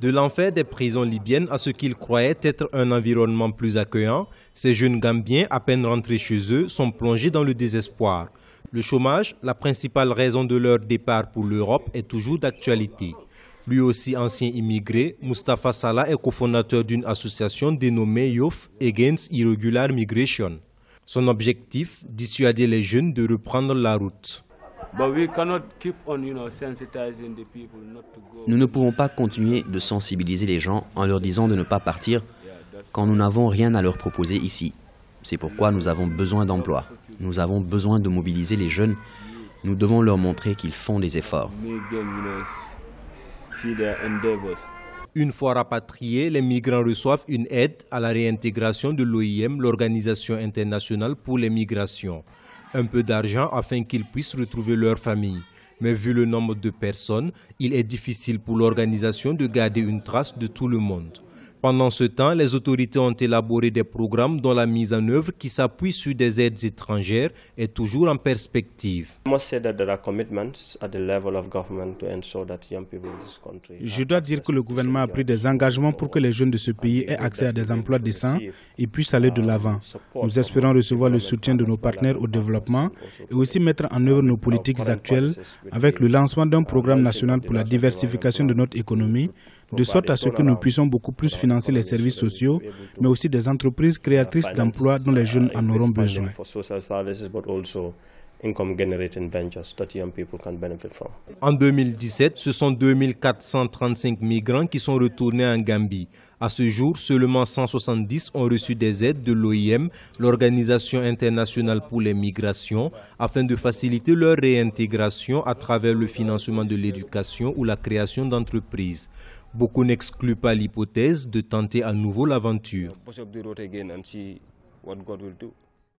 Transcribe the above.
De l'enfer des prisons libyennes à ce qu'ils croyaient être un environnement plus accueillant, ces jeunes Gambiens, à peine rentrés chez eux, sont plongés dans le désespoir. Le chômage, la principale raison de leur départ pour l'Europe, est toujours d'actualité. Lui aussi ancien immigré, Mustafa Salah est cofondateur d'une association dénommée Youth Against Irregular Migration. Son objectif, dissuader les jeunes de reprendre la route. Nous ne pouvons pas continuer de sensibiliser les gens en leur disant de ne pas partir quand nous n'avons rien à leur proposer ici. C'est pourquoi nous avons besoin d'emplois. Nous avons besoin de mobiliser les jeunes. Nous devons leur montrer qu'ils font des efforts. Une fois rapatriés, les migrants reçoivent une aide à la réintégration de l'OIM, l'Organisation internationale pour les migrations un peu d'argent afin qu'ils puissent retrouver leur famille. Mais vu le nombre de personnes, il est difficile pour l'organisation de garder une trace de tout le monde. Pendant ce temps, les autorités ont élaboré des programmes dont la mise en œuvre qui s'appuie sur des aides étrangères est toujours en perspective. Je dois dire que le gouvernement a pris des engagements pour que les jeunes de ce pays aient accès à des emplois décents et puissent aller de um, l'avant. Nous espérons recevoir le soutien de nos partenaires au développement et aussi mettre en œuvre nos politiques actuelles avec le lancement d'un um, programme national pour la diversification de notre économie, de sorte à ce que nous puissions beaucoup plus financer um, financer les services sociaux, mais aussi des entreprises créatrices d'emplois dont les jeunes en auront besoin. En 2017, ce sont 2435 migrants qui sont retournés en Gambie. À ce jour, seulement 170 ont reçu des aides de l'OIM, l'Organisation internationale pour les migrations, afin de faciliter leur réintégration à travers le financement de l'éducation ou la création d'entreprises. Beaucoup n'excluent pas l'hypothèse de tenter à nouveau l'aventure.